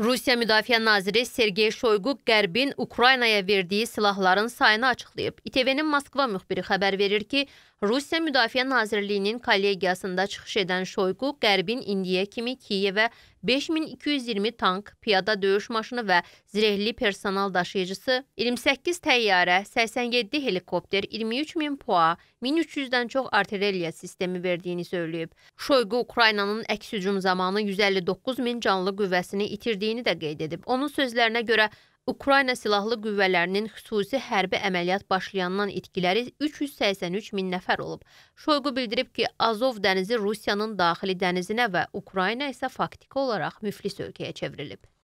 Rusiya Müdafiə naziri Sergey Şoyqu Qərbin Ukraynaya verdiyi silahların sayını açıqlayıb. İTV-nin Moskva müxbiri xəbər verir ki, Rusiya Müdafiə Nazirliyinin kollegiyasında çıxış edən Şoyqu Qərbin indiyə kimi Kiyevə 5220 tank, piyada döyüş maşını və zirehli personal daşıyıcısı, 28 təyyarə, 87 helikopter, 23 min PUA, 1300-dən çox artilleriya sistemi verdiyini söyləyib. Şoyqu Ukraynanın əks hücum zamanı 159 min canlı qüvvəsini itirdi istədiyini də qeyd edib. Onun sözlərinə görə Ukrayna Silahlı Qüvvələrinin xüsusi hərbi əməliyyat başlayandan itkiləri 383 min nəfər olub. Şoyqu bildirib ki, Azov dənizi Rusiyanın daxili dənizinə və Ukrayna isə faktiki olaraq müflis ölkəyə çevrilib.